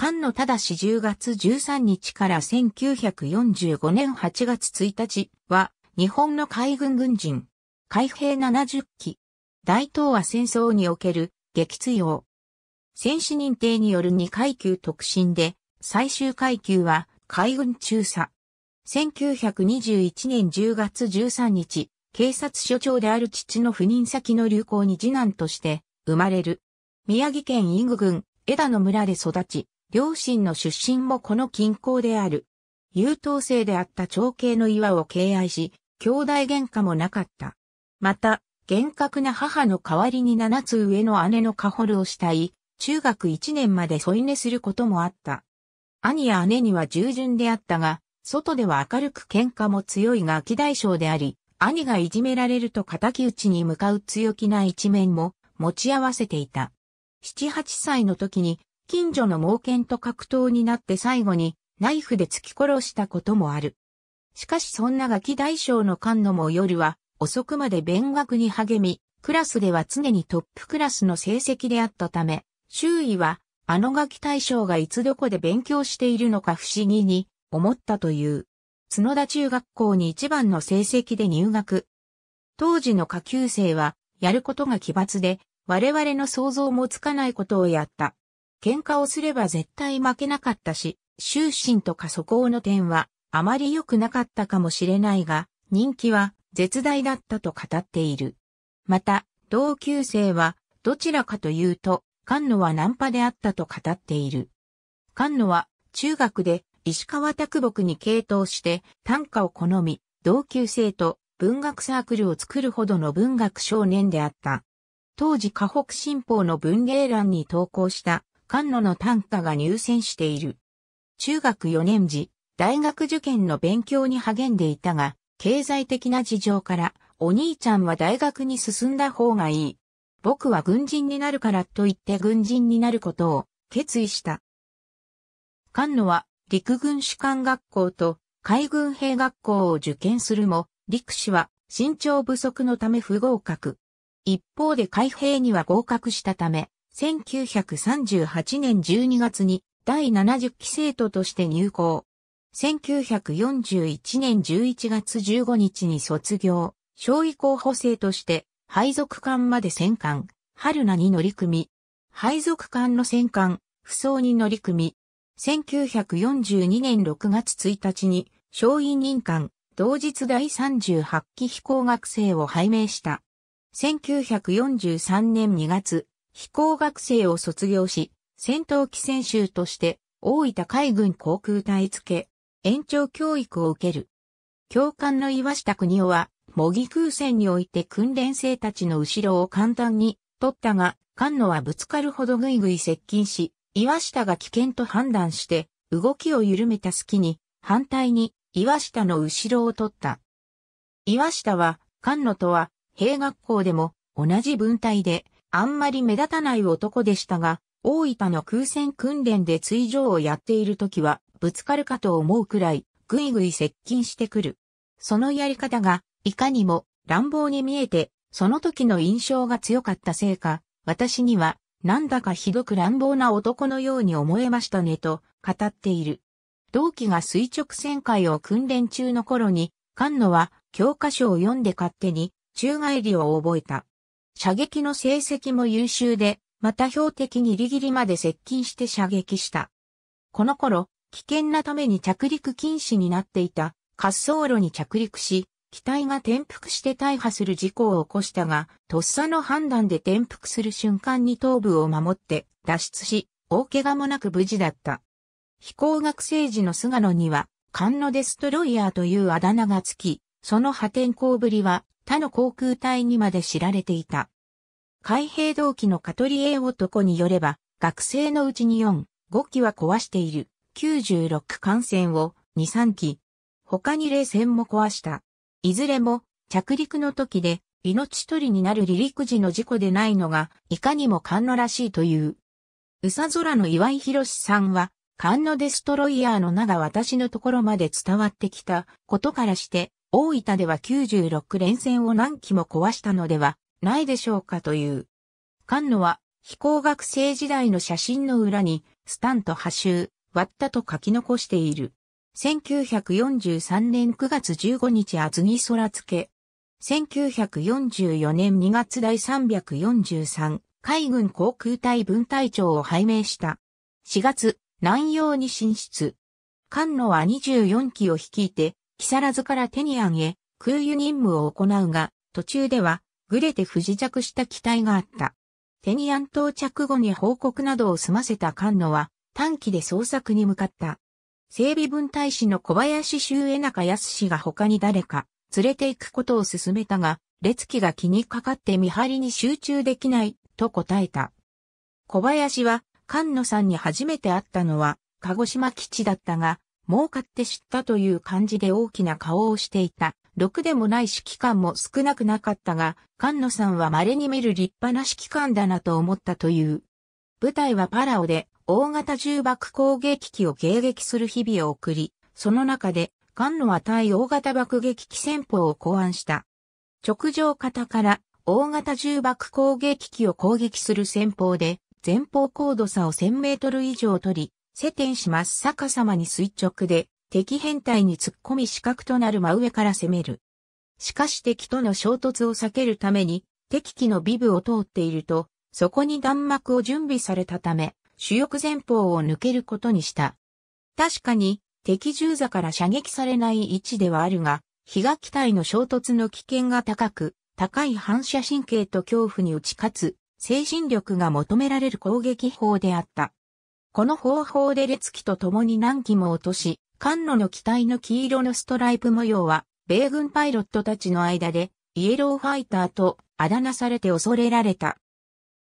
菅野忠氏10月13日から1945年8月1日は、日本の海軍軍人、海兵70機、大東亜戦争における撃墜用。戦死認定による2階級特進で、最終階級は海軍中佐。1921年10月13日、警察署長である父の赴任先の流行に次男として生まれる。宮城県イング郡枝野村で育ち、両親の出身もこの近郊である。優等生であった長兄の岩を敬愛し、兄弟喧嘩もなかった。また、厳格な母の代わりに七つ上の姉のカホルを慕い、中学一年まで添い寝することもあった。兄や姉には従順であったが、外では明るく喧嘩も強いが気大将であり、兄がいじめられると敵討ちに向かう強気な一面も持ち合わせていた。七八歳の時に近所の猛犬と格闘になって最後にナイフで突き殺したこともある。しかしそんなガキ大将の菅野も夜は遅くまで勉学に励み、クラスでは常にトップクラスの成績であったため、周囲はあのガキ大将がいつどこで勉強しているのか不思議に思ったという。角田中学校に一番の成績で入学。当時の下級生はやることが奇抜で、我々の想像もつかないことをやった。喧嘩をすれば絶対負けなかったし、終身とか素行の点はあまり良くなかったかもしれないが、人気は絶大だったと語っている。また、同級生はどちらかというと、菅野はナンパであったと語っている。菅野は中学で石川卓木に傾倒して短歌を好み、同級生と文学サークルを作るほどの文学少年であった。当時河北新報の文芸欄に投稿した菅野の短歌が入選している。中学4年時、大学受験の勉強に励んでいたが、経済的な事情から、お兄ちゃんは大学に進んだ方がいい。僕は軍人になるからと言って軍人になることを決意した。菅野は陸軍士官学校と海軍兵学校を受験するも、陸士は身長不足のため不合格。一方で海兵には合格したため、1938年12月に第70期生徒として入校。1941年11月15日に卒業、小医候補生として配属艦まで戦艦、春名に乗り組み、配属艦の戦艦、不装に乗り組み、1942年6月1日に、小委任官、同日第38期飛行学生を拝命した。1943年2月、飛行学生を卒業し、戦闘機選手として大分海軍航空隊付け、延長教育を受ける。教官の岩下国夫は、模擬空戦において訓練生たちの後ろを簡単に取ったが、菅野はぶつかるほどぐいぐい接近し、岩下が危険と判断して、動きを緩めた隙に、反対に岩下の後ろを取った。岩下は、菅野とは、兵学校でも同じ分隊で、あんまり目立たない男でしたが、大分の空戦訓練で追乗をやっている時は、ぶつかるかと思うくらい、ぐいぐい接近してくる。そのやり方が、いかにも乱暴に見えて、その時の印象が強かったせいか、私には、なんだかひどく乱暴な男のように思えましたねと語っている。同期が垂直旋回を訓練中の頃に、菅野は教科書を読んで勝手に宙返りを覚えた。射撃の成績も優秀で、また標的ギリギリまで接近して射撃した。この頃、危険なために着陸禁止になっていた滑走路に着陸し、機体が転覆して大破する事故を起こしたが、とっさの判断で転覆する瞬間に頭部を守って脱出し、大怪我もなく無事だった。飛行学生時の菅野には、カンノデストロイヤーというあだ名がつき、その破天荒ぶりは他の航空隊にまで知られていた。海兵同期のカトリエ男によれば、学生のうちに4、5機は壊している96艦船を2、3機、他に冷戦も壊した。いずれも着陸の時で命取りになる離陸時の事故でないのがいかにも艦のらしいという。宇佐空の岩井博さんは、艦のデストロイヤーの名が私のところまで伝わってきたことからして、大分では96連戦を何機も壊したのではないでしょうかという。菅野は、飛行学生時代の写真の裏に、スタント破集、割ったと書き残している。1943年9月15日厚木空付。け。1944年2月第343海軍航空隊分隊長を拝命した。4月、南洋に進出。菅野は24機を率いて、木更津からテニアンへ空輸任務を行うが、途中では、グレて不時着した機体があった。テニアン到着後に報告などを済ませた菅野は、短期で捜索に向かった。整備分隊士の小林周江中康が他に誰か、連れて行くことを勧めたが、列記が気にかかって見張りに集中できない、と答えた。小林は、菅野さんに初めて会ったのは、鹿児島基地だったが、儲かって知ったという感じで大きな顔をしていた。毒でもない指揮官も少なくなかったが、菅野さんは稀に見る立派な指揮官だなと思ったという。舞台はパラオで、大型重爆攻撃機を迎撃する日々を送り、その中で、菅野は対大型爆撃機戦法を考案した。直上型から大型重爆攻撃機を攻撃する戦法で、前方高度差を1000メートル以上取り、世天使真っ逆さまに垂直で、敵変態に突っ込み死角となる真上から攻める。しかし敵との衝突を避けるために、敵機のビブを通っていると、そこに弾幕を準備されたため、主翼前方を抜けることにした。確かに、敵銃座から射撃されない位置ではあるが、被害機体の衝突の危険が高く、高い反射神経と恐怖に打ち勝つ、精神力が求められる攻撃法であった。この方法で列機と共に何機も落とし、艦路の機体の黄色のストライプ模様は、米軍パイロットたちの間で、イエローファイターとあだ名されて恐れられた。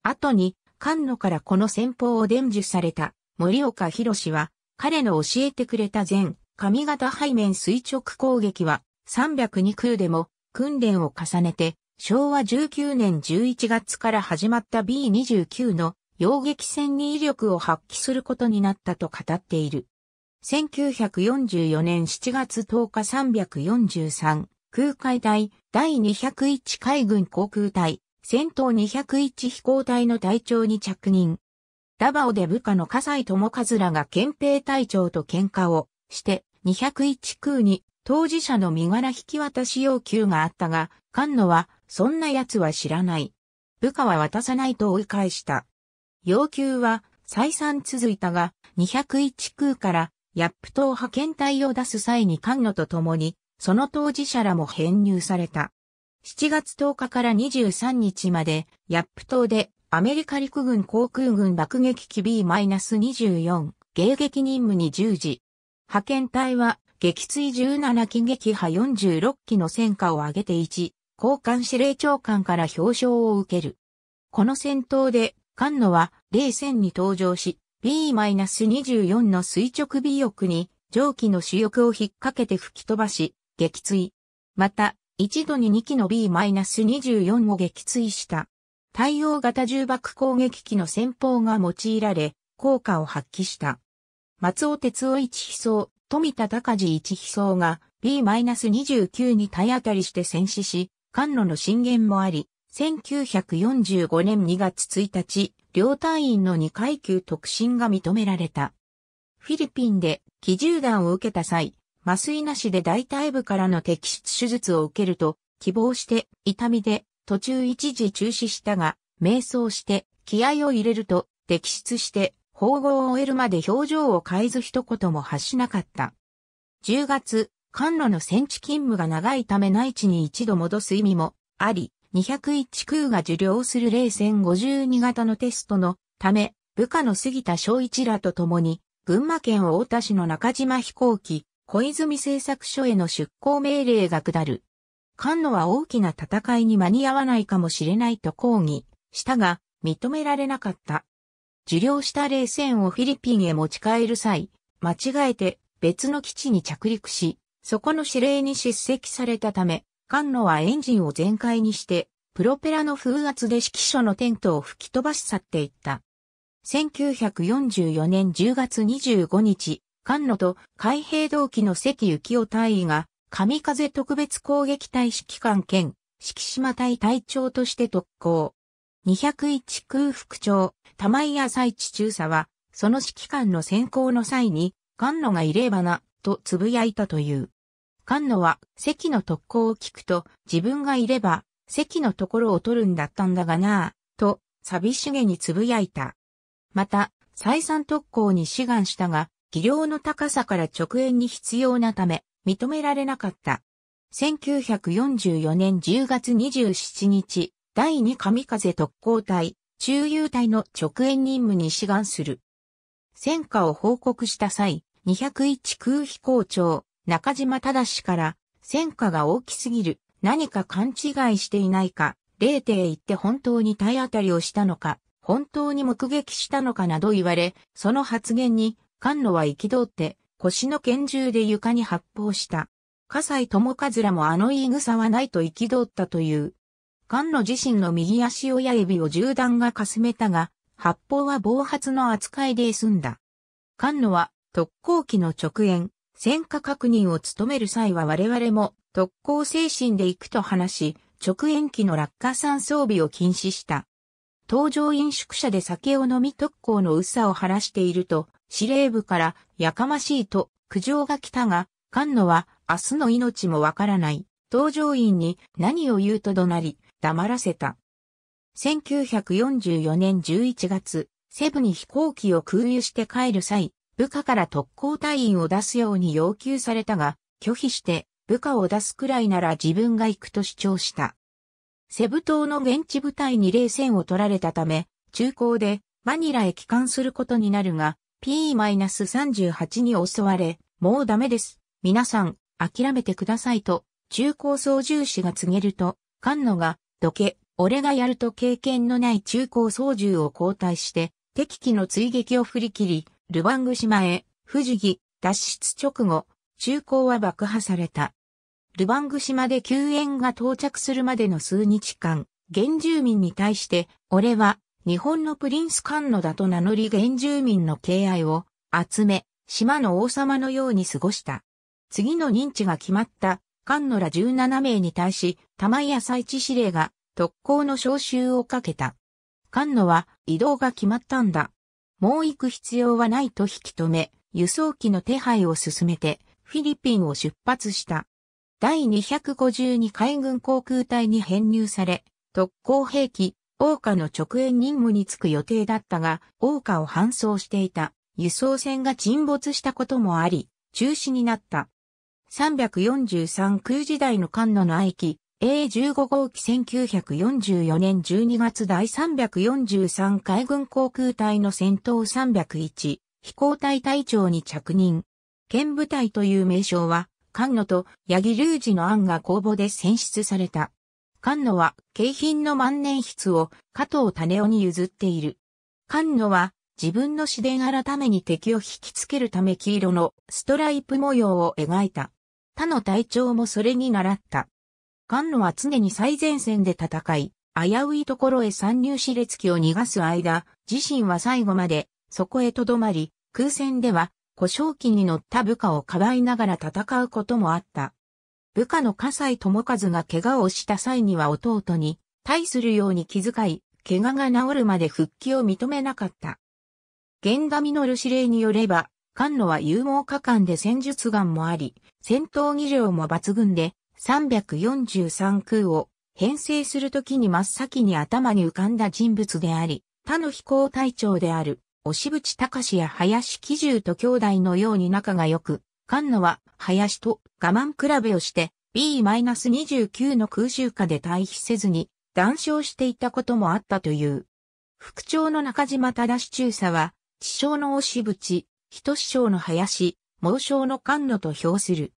後に、艦路からこの戦法を伝授された森岡博は、彼の教えてくれた前、上型背面垂直攻撃は、302空でも訓練を重ねて、昭和19年11月から始まった B29 の洋撃戦に威力を発揮することになったと語っている。1944年7月10日343空海隊第201海軍航空隊戦闘201飛行隊の隊長に着任。ダバオで部下の笠井智和らが憲兵隊長と喧嘩をして201空に当事者の身柄引き渡し要求があったが、菅野はそんな奴は知らない。部下は渡さないと追い返した。要求は再三続いたが、201空からヤップ島派遣隊を出す際に関野と共に、その当事者らも編入された。7月10日から23日まで、ヤップ島でアメリカ陸軍航空軍爆撃機 B-24 迎撃任務に従事。派遣隊は撃墜17機撃破46機の戦果を上げて1、交換司令長官から表彰を受ける。この戦闘でカンノは、冷戦に登場し、B-24 の垂直尾翼に、蒸気の主翼を引っ掛けて吹き飛ばし、撃墜。また、一度に2機の B-24 を撃墜した。対応型重爆攻撃機の戦法が用いられ、効果を発揮した。松尾哲夫一飛走、富田隆二一飛走が B-29 に体当たりして戦死し、菅路の震源もあり、1945年2月1日、両隊員の2階級特進が認められた。フィリピンで機銃弾を受けた際、麻酔なしで大腿部からの摘出手術を受けると、希望して痛みで途中一時中止したが、瞑想して気合を入れると摘出して縫合を終えるまで表情を変えず一言も発しなかった。10月、関路の戦地勤務が長いため内地に一度戻す意味もあり、201空が受領する冷戦52型のテストのため、部下の杉田昭一らと共に、群馬県太田市の中島飛行機、小泉製作所への出航命令が下る。菅野は大きな戦いに間に合わないかもしれないと抗議したが、認められなかった。受領した冷戦をフィリピンへ持ち帰る際、間違えて別の基地に着陸し、そこの指令に叱責されたため、菅路はエンジンを全開にして、プロペラの風圧で指揮所のテントを吹き飛ばし去っていった。1944年10月25日、菅路と海兵同期の関幸夫隊員が、神風特別攻撃隊指揮官兼、敷島隊隊長として特攻。201空副長、玉井朝市中佐は、その指揮官の選考の際に、菅路が入れ花、と呟いたという。菅野は席の特攻を聞くと、自分がいれば、席のところを取るんだったんだがなぁ、と、寂しげにつぶやいた。また、再三特攻に志願したが、技量の高さから直縁に必要なため、認められなかった。1944年10月27日、第2神風特攻隊、中遊隊の直縁任務に志願する。戦果を報告した際、201空飛行長、中島正から、戦果が大きすぎる、何か勘違いしていないか、霊帝行って本当に体当たりをしたのか、本当に目撃したのかなど言われ、その発言に、菅野は憤って、腰の拳銃で床に発砲した。笠西智和らもあの言い草はないと憤ったという。菅野自身の右足親指を銃弾がかすめたが、発砲は暴発の扱いで済んだ。菅野は特攻機の直縁、戦火確認を務める際は我々も特攻精神で行くと話し、直延期の落下産装備を禁止した。搭乗員宿舎で酒を飲み特攻の嘘を晴らしていると、司令部からやかましいと苦情が来たが、菅野は明日の命もわからない。搭乗員に何を言うと怒鳴り、黙らせた。1944年11月、セブに飛行機を空輸して帰る際、部下から特攻隊員を出すように要求されたが、拒否して部下を出すくらいなら自分が行くと主張した。セブ島の現地部隊に冷戦を取られたため、中高でマニラへ帰還することになるが、P-38 に襲われ、もうダメです。皆さん、諦めてくださいと、中高操縦士が告げると、菅野が、どけ、俺がやると経験のない中高操縦を交代して、敵機の追撃を振り切り、ルバング島へ、士木、脱出直後、中高は爆破された。ルバング島で救援が到着するまでの数日間、原住民に対して、俺は日本のプリンスカンノだと名乗り原住民の敬愛を集め、島の王様のように過ごした。次の認知が決まったカンノら17名に対し、玉井朝一司令が特攻の招集をかけた。カンノは移動が決まったんだ。もう行く必要はないと引き止め、輸送機の手配を進めて、フィリピンを出発した。第252海軍航空隊に編入され、特攻兵器、オ花の直縁任務に就く予定だったが、オ花を搬送していた輸送船が沈没したこともあり、中止になった。343空時代の艦野の愛機、A15 号機1944年12月第343海軍航空隊の戦闘301飛行隊隊長に着任。県部隊という名称は、菅野と八木隆二の案が公募で選出された。菅野は景品の万年筆を加藤種夫に譲っている。菅野は自分の自伝改めに敵を引きつけるため黄色のストライプ模様を描いた。他の隊長もそれに倣った。菅野は常に最前線で戦い、危ういところへ参入し列機を逃がす間、自身は最後まで、そこへとどまり、空戦では、故障機に乗った部下をかばいながら戦うこともあった。部下の笠西智和が怪我をした際には弟に、対するように気遣い、怪我が治るまで復帰を認めなかった。源田実指令によれば、菅野は勇猛果敢で戦術眼もあり、戦闘技量も抜群で、343空を編成するときに真っ先に頭に浮かんだ人物であり、他の飛行隊長である、押渕隆や林喜重と兄弟のように仲が良く、菅野は林と我慢比べをして B-29 の空襲下で退避せずに談笑していたこともあったという。副長の中島忠中佐は、地将の押渕、人師匠の林、猛将の菅野と評する。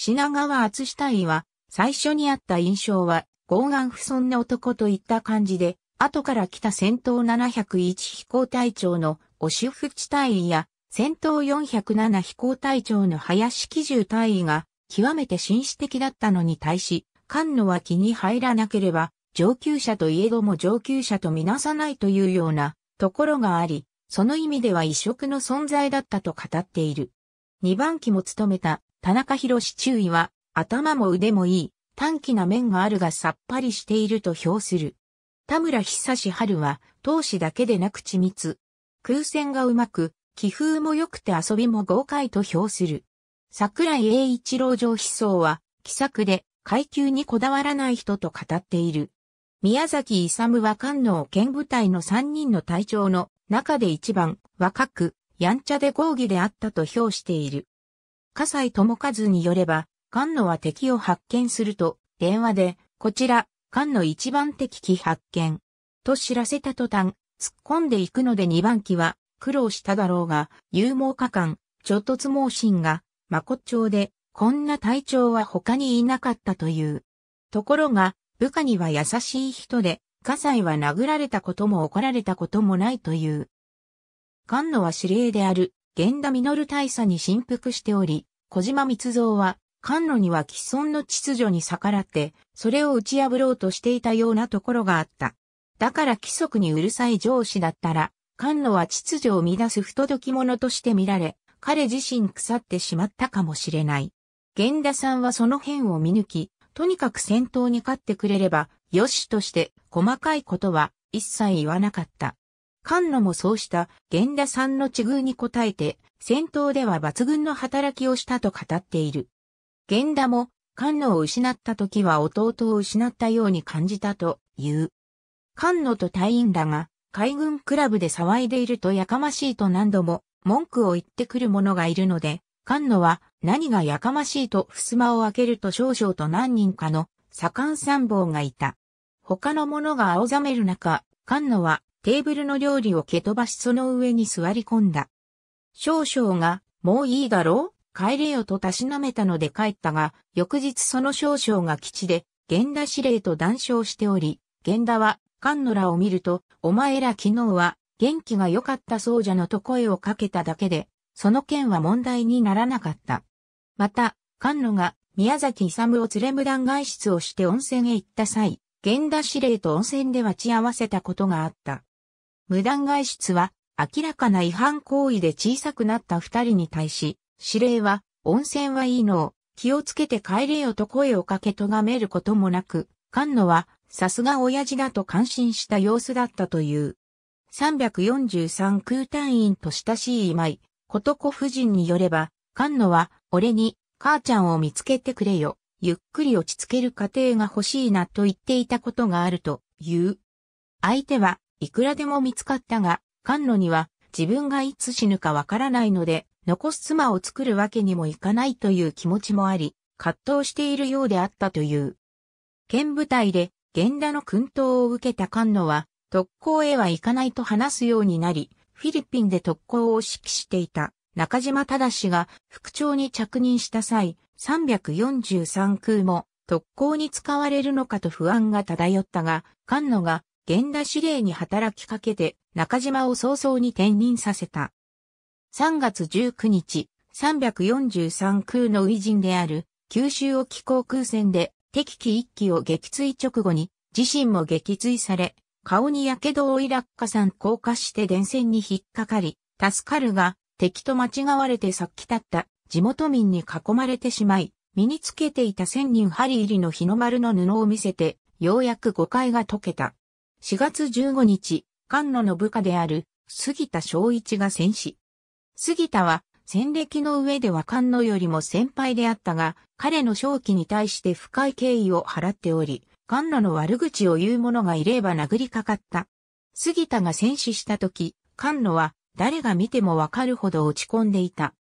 品川厚死隊は、最初にあった印象は、傲岸不尊の男といった感じで、後から来た戦闘701飛行隊長の押し地隊員や、戦闘407飛行隊長の林基重隊員が、極めて紳士的だったのに対し、菅野は気に入らなければ、上級者といえども上級者とみなさないというようなところがあり、その意味では異色の存在だったと語っている。二番機も務めた田中博士注意は、頭も腕もいい、短気な面があるがさっぱりしていると評する。田村久志春は、投資だけでなく緻密。空戦がうまく、気風も良くて遊びも豪快と評する。桜井栄一郎上思想は、気さくで、階級にこだわらない人と語っている。宮崎勇は官能県部隊の3人の隊長の中で一番若く、やんちゃで合議であったと評している。笠西智和によれば、菅野は敵を発見すると、電話で、こちら、菅野一番敵機発見。と知らせた途端、突っ込んでいくので二番機は、苦労しただろうが、勇猛果敢、諸突猛進が、まこっちょうで、こんな隊長は他にいなかったという。ところが、部下には優しい人で、葛西は殴られたことも怒られたこともないという。菅野は司令である、源田実大佐に振幅しており、小島光造は、関路には既存の秩序に逆らって、それを打ち破ろうとしていたようなところがあった。だから規則にうるさい上司だったら、関路は秩序を乱す不届き者として見られ、彼自身腐ってしまったかもしれない。源田さんはその辺を見抜き、とにかく戦闘に勝ってくれれば、よしとして細かいことは一切言わなかった。関野もそうした源田さんの地遇に応えて、戦闘では抜群の働きをしたと語っている。源田も、菅野を失った時は弟を失ったように感じたという。菅野と隊員らが海軍クラブで騒いでいるとやかましいと何度も文句を言ってくる者がいるので、菅野は何がやかましいと襖を開けると少々と何人かの左官参謀がいた。他の者が青ざめる中、菅野はテーブルの料理を蹴飛ばしその上に座り込んだ。少々が、もういいだろう帰れよとたしなめたので帰ったが、翌日その少々が基地で、源田司令と談笑しており、源田は、菅野らを見ると、お前ら昨日は、元気が良かったそうじゃのと声をかけただけで、その件は問題にならなかった。また、菅野が、宮崎勇を連れ無断外出をして温泉へ行った際、源田司令と温泉で待ち合わせたことがあった。無断外出は、明らかな違反行為で小さくなった二人に対し、指令は、温泉はいいのを、気をつけて帰れよと声をかけ咎めることもなく、菅野は、さすが親父だと感心した様子だったという。343空単員と親しい今井、男子夫人によれば、菅野は、俺に、母ちゃんを見つけてくれよ、ゆっくり落ち着ける過程が欲しいなと言っていたことがあるという。相手は、いくらでも見つかったが、菅野には自分がいつ死ぬかわからないので、残す妻を作るわけにもいかないという気持ちもあり、葛藤しているようであったという。県部隊で源田の訓導を受けた菅野は、特攻へは行かないと話すようになり、フィリピンで特攻を指揮していた中島忠が副長に着任した際、343空も特攻に使われるのかと不安が漂ったが、菅野が源田司令に働きかけて中島を早々に転任させた。3月19日、343空の偉人である、九州沖航空戦で敵機一機を撃墜直後に、自身も撃墜され、顔に火傷を負い落下ん降下して電線に引っかかり、助かるが、敵と間違われて殺気立った地元民に囲まれてしまい、身につけていた千人針入りの日の丸の布を見せて、ようやく誤解が解けた。4月15日、菅野の部下である杉田昭一が戦死。杉田は戦歴の上では菅野よりも先輩であったが、彼の正気に対して深い敬意を払っており、菅野の悪口を言う者がいれば殴りかかった。杉田が戦死した時、菅野は誰が見てもわかるほど落ち込んでいた。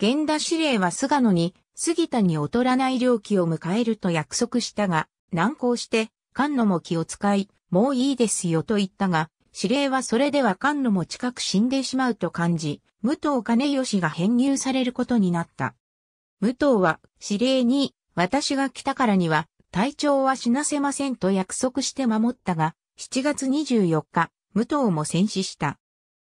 源田司令は菅野に杉田に劣らない領期を迎えると約束したが、難航して菅野も気を使い、もういいですよと言ったが、司令はそれでは菅野も近く死んでしまうと感じ、武藤兼義が編入されることになった。武藤は司令に、私が来たからには、隊長は死なせませんと約束して守ったが、7月24日、武藤も戦死した。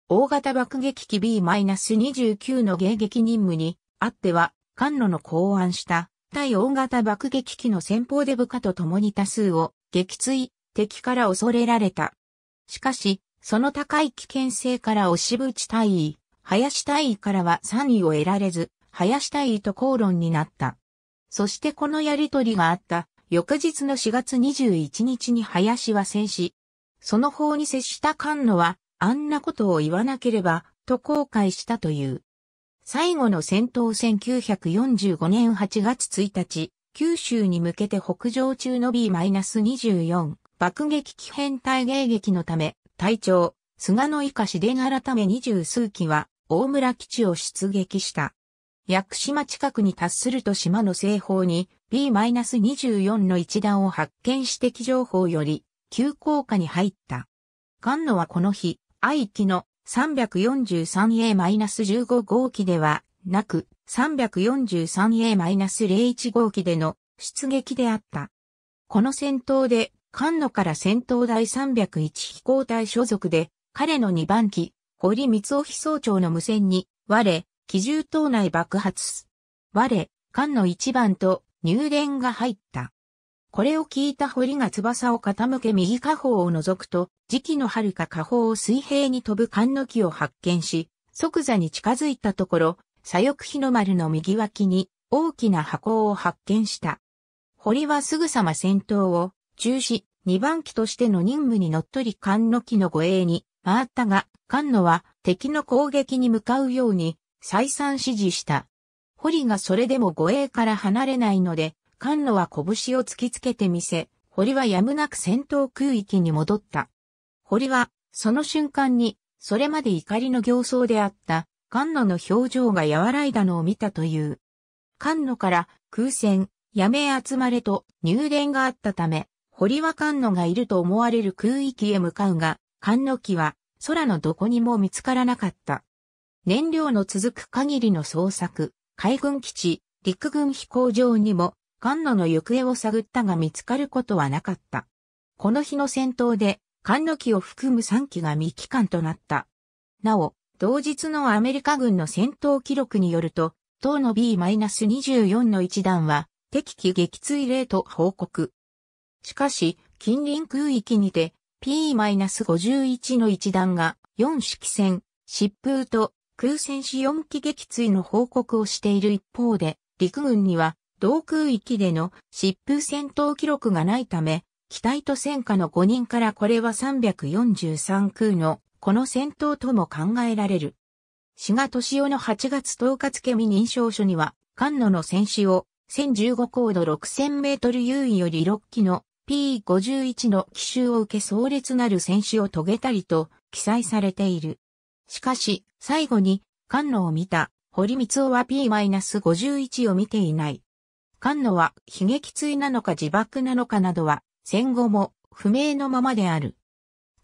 大型爆撃機 B-29 の迎撃任務に、あっては、菅野の考案した、対大型爆撃機の先方で部下と共に多数を撃墜、敵から恐れられた。しかし、その高い危険性から押し淵大尉、林大尉からは3位を得られず、林大尉と口論になった。そしてこのやりとりがあった翌日の4月21日に林は戦死。その法に接した菅野は、あんなことを言わなければ、と後悔したという。最後の戦闘1945年8月1日、九州に向けて北上中の B-24 爆撃機編隊迎撃のため、隊長、菅野以下市で改め二十数機は、大村基地を出撃した。屋久島近くに達すると島の西方に B-24 の一団を発見指摘情報より急降下に入った。菅野はこの日、愛機の 343A-15 号機ではなく 343A-01 号機での出撃であった。この戦闘で関野から戦闘第301飛行隊所属で、彼の2番機、堀光雄飛総長の無線に、我、機銃島内爆発。我、艦の1番と入電が入った。これを聞いた堀が翼を傾け右下方を覗くと、時期の遥か下方を水平に飛ぶ艦の機を発見し、即座に近づいたところ、左翼日の丸の右脇に大きな箱を発見した。堀はすぐさま戦闘を中止、2番機としての任務にのっとり菅野機の護衛に回ったが、菅野は敵の攻撃に向かうように再三指示した。堀がそれでも護衛から離れないので、菅野は拳を突きつけてみせ、堀はやむなく戦闘空域に戻った。堀は、その瞬間に、それまで怒りの行走であった、菅野の表情が和らいだのを見たという。菅野から、空戦、やめ集まれと入電があったため、堀は菅野がいると思われる空域へ向かうが、菅野機は空のどこにも見つからなかった。燃料の続く限りの捜索、海軍基地、陸軍飛行場にも、菅野の行方を探ったが見つかることはなかった。この日の戦闘で、菅野機を含む3機が未帰還となった。なお、同日のアメリカ軍の戦闘記録によると、当の B-24 の一団は、敵機撃墜例と報告。しかし、近隣空域にて P-51 の一団が4式戦、疾風と空戦士4機撃墜の報告をしている一方で、陸軍には同空域での疾風戦闘記録がないため、機体と戦火の5人からこれは343空のこの戦闘とも考えられる。志賀敏夫の8月10日付未認証書には、関野の戦士を1015高度6000メートル優位より6機の P51 の奇襲を受け壮烈なる戦死を遂げたりと記載されている。しかし、最後に、菅野を見た、堀光夫は P-51 を見ていない。菅野は悲劇追なのか自爆なのかなどは、戦後も不明のままである。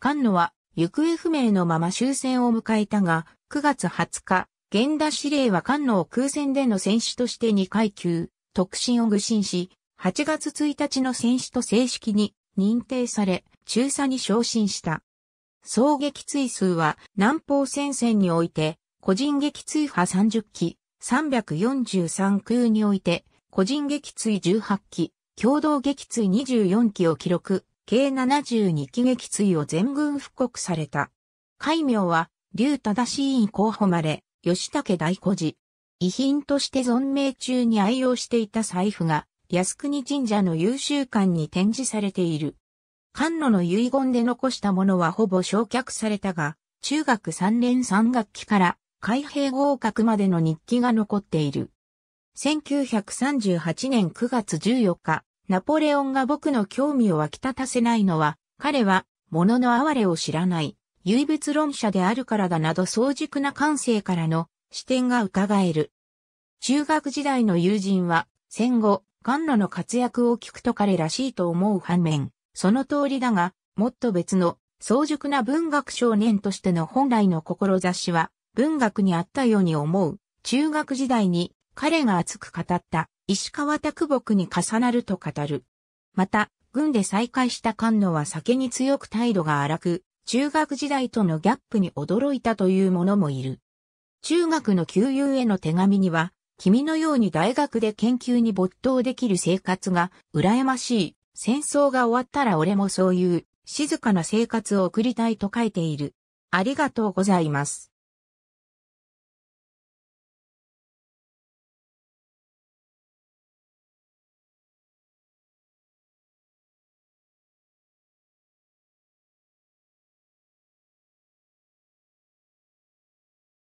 菅野は行方不明のまま終戦を迎えたが、9月20日、源田司令は菅野を空戦での戦死として2階級、特進を愚信し、8月1日の選手と正式に認定され、中佐に昇進した。総撃墜数は南方戦線において、個人撃墜波30機、343空において、個人撃墜18機、共同撃墜24機を記録、計72機撃墜を全軍復刻された。海名は、竜正し委員候補まれ、吉武大孤児。遺品として存命中に愛用していた財布が、靖国神社の優秀館に展示されている。菅路の遺言で残したものはほぼ焼却されたが、中学3年3学期から開閉合格までの日記が残っている。1938年9月14日、ナポレオンが僕の興味を湧き立たせないのは、彼は、物の哀れを知らない、唯物論者であるからだなど早熟な感性からの視点が伺える。中学時代の友人は、戦後、ガンの活躍を聞くと彼らしいと思う反面、その通りだが、もっと別の、早熟な文学少年としての本来の志は、文学にあったように思う。中学時代に彼が熱く語った石川拓木に重なると語る。また、軍で再会した菅野は酒に強く態度が荒く、中学時代とのギャップに驚いたという者もいる。中学の旧友への手紙には、君のように大学で研究に没頭できる生活が羨ましい。戦争が終わったら俺もそういう静かな生活を送りたいと書いている。ありがとうございます。